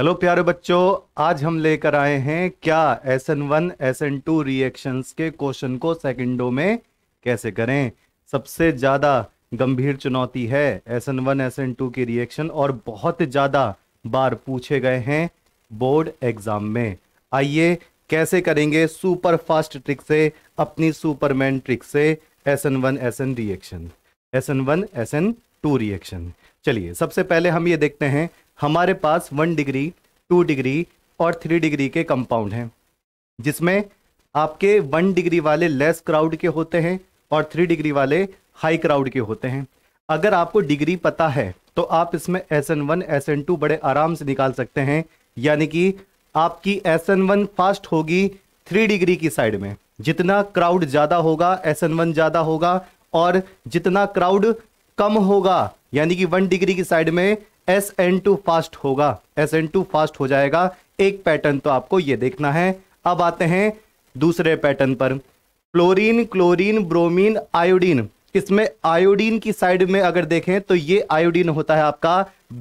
hello प्यारे बच्चों आज हम लेकर आए हैं क्या S N one S N two reactions के क्वेश्चन को सेकंडों में कैसे करें सबसे ज़्यादा गंभीर चुनौती है S N one S N two की रिएक्शन और बहुत ज़्यादा बार पूछे गए हैं बोर्ड एग्जाम में आइए कैसे करेंगे सुपर फास्ट ट्रिक से अपनी सुपरमैन ट्रिक से S N one S N reaction S N one S N two reaction चलिए सबसे पहले हम ये देखते हैं हमारे पास वन डिग्री टू डिग्री और थ्री डिग्री के कंपाउंड हैं जिसमें आपके वन डिग्री वाले लेस क्राउड के होते हैं और थ्री डिग्री वाले हाई क्राउड के होते हैं अगर आपको डिग्री पता है तो आप इसमें S N one S N two बड़े आराम से निकाल सकते हैं यानी कि आपकी एस एन वन फास्ट होगी थ्री डिग्री की साइड में जितना क्राउड ज़्यादा होगा एस एन वन ज़्यादा होगा और जितना क्राउड कम होगा यानी कि वन डिग्री की साइड में एस एन टू फास्ट होगा एस एन टू फास्ट हो जाएगा एक पैटर्न तो आपको ये देखना है अब आते हैं दूसरे पैटर्न पर क्लोरीन क्लोरीन ब्रोमीन आयोडीन इसमें आयोडीन की साइड में अगर देखें तो ये आयोडीन होता है आपका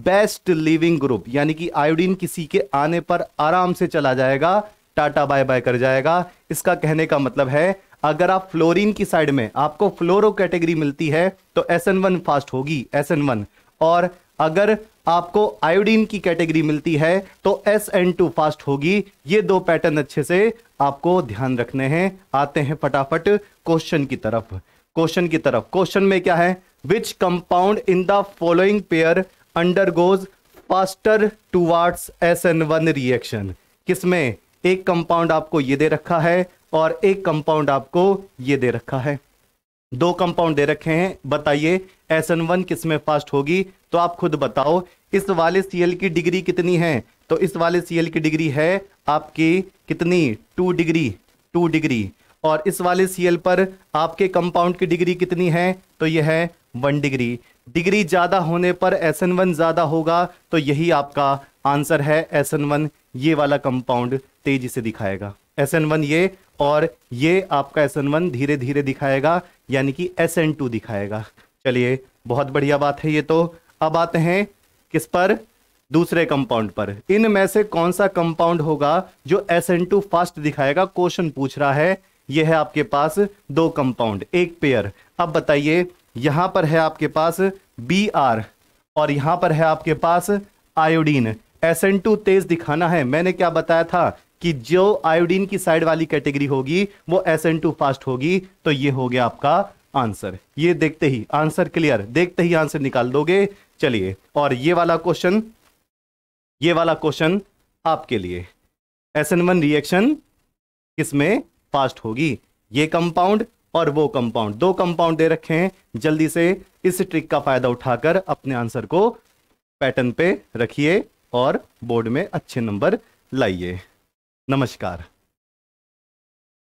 बेस्ट लिविंग ग्रुप यानी कि आयोडीन किसी के आने पर आराम से चला जाएगा टाटा बाय बाय कर जाएगा इसका कहने का मतलब है अगर आप फ्लोरीन की साइड में आपको फ्लोरो कैटेगरी मिलती है तो एस एन वन फास्ट होगी एस एन वन और अगर आपको आयोडीन की कैटेगरी मिलती है तो एस एन टू फास्ट होगी ये दो पैटर्न अच्छे से आपको ध्यान रखने हैं आते हैं फटाफट क्वेश्चन की तरफ क्वेश्चन की तरफ क्वेश्चन में क्या है which compound in the following pair undergoes faster towards S N one reaction किसमें एक कंपाउंड आपको ये दे रखा है और एक कंपाउंड आपको ये दे रखा है दो कंपाउंड दे रखे हैं बताइए एस एन वन किस में फास्ट होगी तो आप खुद बताओ इस वाले सी एल की डिग्री कितनी है तो इस वाले सी एल की डिग्री है आपकी कितनी टू डिग्री टू डिग्री और इस वाले सी एल पर आपके कंपाउंड की डिग्री कितनी है तो यह है वन डिग्री डिग्री ज़्यादा होने पर एस एन वन ज़्यादा होगा तो यही आपका आंसर है एस एन वन ये वाला कंपाउंड तेजी से दिखाएगा एस एन वन ये और ये आपका एस एन वन धीरे धीरे दिखाएगा यानी कि एस एन टू दिखाएगा चलिए बहुत बढ़िया बात है ये तो अब आते हैं किस पर दूसरे कंपाउंड पर इन में से कौन सा कंपाउंड होगा जो एस एन टू फास्ट दिखाएगा क्वेश्चन पूछ रहा है यह है आपके पास दो कंपाउंड एक पेयर अब बताइए यहां पर है आपके पास बी आर और यहां पर है आपके पास आयोडीन एस एन टू तेज दिखाना है मैंने क्या बताया था कि जो आयोडीन की साइड वाली कैटेगरी होगी वो एस एन टू फास्ट होगी तो ये हो गया आपका आंसर ये देखते ही आंसर क्लियर देखते ही आंसर निकाल दोगे चलिए और ये वाला क्वेश्चन ये वाला क्वेश्चन आपके लिए एस एन वन रिएक्शन किसमें फास्ट होगी ये कंपाउंड और वो कंपाउंड दो कंपाउंड दे रखे हैं जल्दी से इस ट्रिक का फायदा उठाकर अपने आंसर को पैटर्न पे रखिए और बोर्ड में अच्छे नंबर लाइए नमस्कार